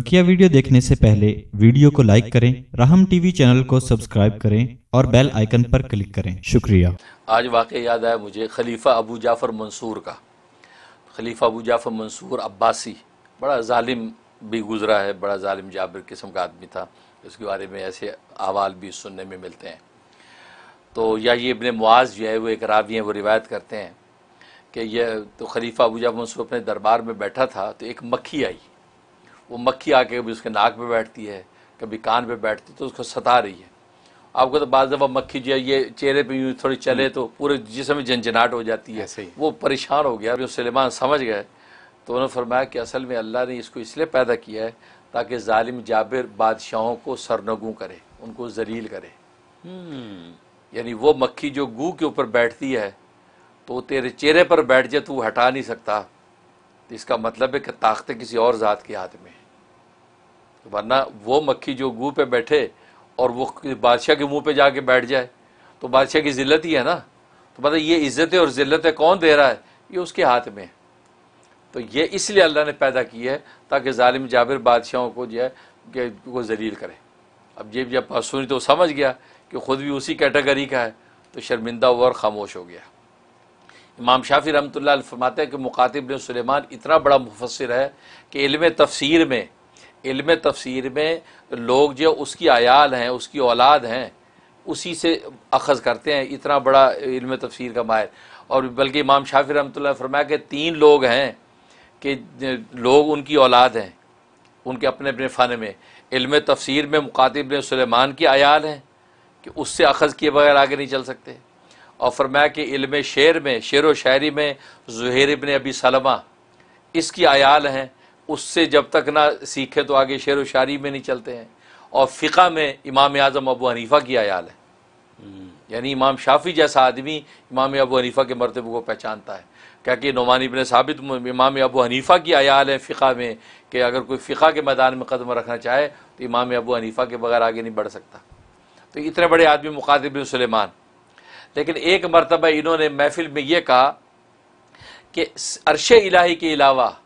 बकिया वीडियो देखने से पहले वीडियो को लाइक करें राहम टीवी चैनल को सब्सक्राइब करें और बेल आइकन पर क्लिक करें शुक्रिया आज वाक़ याद आया मुझे खलीफा अबू जाफ़र मंसूर का खलीफा अबू जाफ़र मंसूर अब्बासी बड़ा ालिम भी गुजरा है बड़ा ालिम जाबिर किस्म का आदमी था उसके बारे में ऐसे अवाल भी सुनने में मिलते हैं तो या ये इबन मुआज जो है वो एक रावी हैं वो रिवायत करते हैं कि यह तो खलीफा अबू जाफ़र मंसूर अपने दरबार में बैठा था तो एक मक्खी आई वो मक्खी आके कभी उसके नाक पे बैठती है कभी कान पे बैठती है तो उसको सता रही है आपको तो बाद दफ़ा मक्खी जो है ये चेहरे पे यूँ थोड़ी चले हम्म। तो पूरे जिसम में जनजनाहट हो जाती है वो परेशान हो गया जो सलेमान समझ गए तो उन्होंने फरमाया कि असल में अल्लाह ने इसको इसलिए पैदा किया है ताकि ालिम जाबिर बादशाहों को सरनगू करे उनको जलील करे हम्म। यानी वो मक्खी जो गू के ऊपर बैठती है तो तेरे चेहरे पर बैठ जाए तो वो हटा नहीं सकता तो इसका मतलब है कि ताकतें किसी और ज़ात के हाथ में वरना वो मक्खी जो गुह पे बैठे और वो बादशाह के मुंह पे जाके बैठ जाए तो बादशाह की जिल्लत ही है ना तो पता ये इज्जतें और जिल्लतें कौन दे रहा है ये उसके हाथ में है तो ये इसलिए अल्लाह ने पैदा की है ताकि ालिम जाबिर बादशाहों को जो है को जलील करे अब ये जब सुनी तो समझ गया कि ख़ुद भी उसी कैटेगरी का है तो शर्मिंदा हुआ और खामोश हो गया इमाम शाफी रमत फरमाते हैं कि मुखातिब ने सुलेमान इतना बड़ा मुफसर है कि इल्म तफसीर में इल्म तफसीर में लोग जो उसकी आयाल हैं उसकी औलाद हैं उसी से अखज़ करते हैं इतना बड़ा इल्म तफसीर का माहिर और बल्कि इमाम शाफी रमत फरमाया कि तीन लोग हैं कि लोग उनकी औलाद हैं उनके अपने अपने फ़न में इल्म तफसीर में ने सलेमान की आयाल हैं कि उससे अखज़ किए बगैर आगे नहीं चल सकते और फरमाया कि इल्म शेर में शेर व शायरी में जहेर इबन अबी सलमा इसकी आयाल हैं उससे जब तक ना सीखे तो आगे शेर व शारी में नहीं चलते हैं और फ़िका में इमाम आज़म अबू हनीफ़ा की आयाल है हम्म। यानी इमाम शाफी जैसा आदमी इमाम अबू हनीफ़ा के मरतब को पहचानता है क्या कि नुमान इबन साबित इमाम अबू हनीफ़ा की आयाल है फ़िका में कि अगर कोई फ़िका के मैदान में कदम रखना चाहे तो इमाम अबू हनीफ़ा के बगैर आगे नहीं बढ़ सकता तो इतने बड़े आदमी मुखातिब सलेमान लेकिन एक मरतबा इन्होंने महफिल में ये कहा कि अरश इलाही के अलावा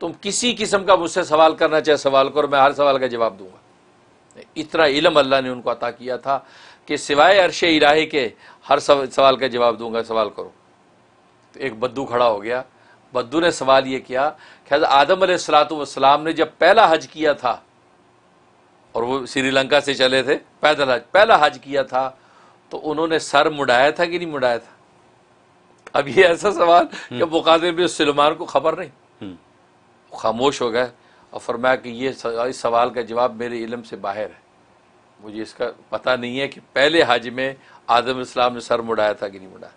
तुम किसी किस्म का मुझसे सवाल करना चाहे सवाल करो मैं हर सवाल का जवाब दूंगा इतना इलम अल्लाह ने उनको अता किया था कि सिवाय अरश इलाहे के हर सवाल का जवाब दूंगा सवाल करो तो एक बद्दू खड़ा हो गया बद्दू ने सवाल ये किया कि आदम सलातम ने जब पहला हज किया था और वो श्रीलंका से चले थे पैदल हज पहला हज किया था तो उन्होंने सर मुड़ाया था कि नहीं मुड़ाया था अब ये ऐसा सवाल कि हम्म। मुकादे में सलमान को खबर नहीं खामोश हो गए और फरमाया कि ये इस सवाल का जवाब मेरे इलम से बाहर है मुझे इसका पता नहीं है कि पहले हज में आदम इस्लाम ने सर मुड़ाया था कि नहीं मुड़ा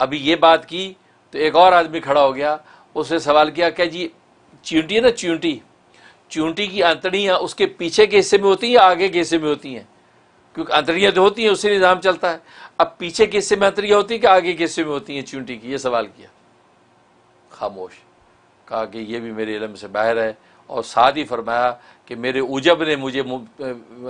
अभी ये बात की तो एक और आदमी खड़ा हो गया उसने सवाल किया क्या जी चींटी है ना चींटी चींटी की अंतड़ियाँ उसके पीछे के हिस्से में होती हैं या आगे के हिस्से में होती हैं क्योंकि अंतड़ियाँ जो होती हैं उससे निज़ाम चलता है अब पीछे के हिस्से में अंतड़ियाँ होती हैं कि आगे के हिस्से में होती हैं चींटी की ये सवाल किया खामोश कहा कि ये भी मेरे इलम से बाहर है और साथ ही फरमाया कि मेरे उजब ने मुझे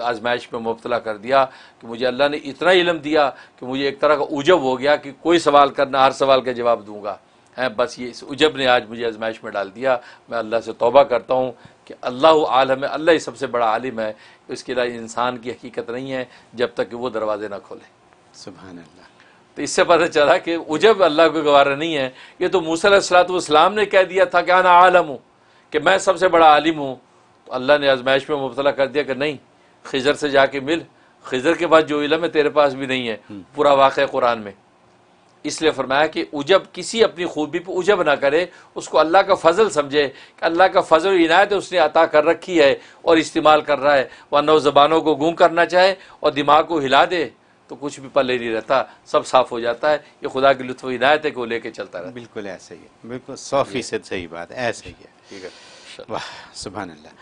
आजमाइश में मुबतला कर दिया कि मुझे अल्लाह ने इतना इलम दिया कि मुझे एक तरह का उजब हो गया कि कोई सवाल करना हर सवाल का जवाब दूंगा हैं बस ये इस उजब ने आज मुझे आजमाइश में डाल दिया मैं अल्लाह से तोबा करता हूँ कि अल्लाह आलम है अल्लाह ही सबसे बड़ा आलिम है इसके लिए इंसान की हकीकत नहीं है जब तक कि वो दरवाज़े ना खोले सुबह अल्लाह तो इससे पता चला कि उजब अल्लाह को गवारा नहीं है ये तो मूसल मूसलाम ने कह दिया था कि आना आलम हूँ कि मैं सबसे बड़ा आलिम हूँ तो अल्लाह ने आजमाइश में मुबला कर दिया कि नहीं खिजर से जाके मिल खिजर के बाद जो इलम है तेरे पास भी नहीं है हम्म। पूरा वाक़ कुरान में इसलिए फरमाया कि उजब किसी अपनी खूबी पर उजब ना करे उसको अल्लाह का फजल समझे कि अल्लाह का फजल इनायत उसने अता कर रखी है और इस्तेमाल कर रहा है वरना ज़बानों को गूँ करना चाहे और दिमाग को हिला दे तो कुछ भी पल्ले नहीं रहता सब साफ हो जाता है ये खुदा की लुत्फ हिदायत है कि वो लेके चलता रहता बिल्कुल ऐसे ही है बिल्कुल सौ फीसद सही बात है ऐसे ही है ठीक है वाह सुबह अल्लाह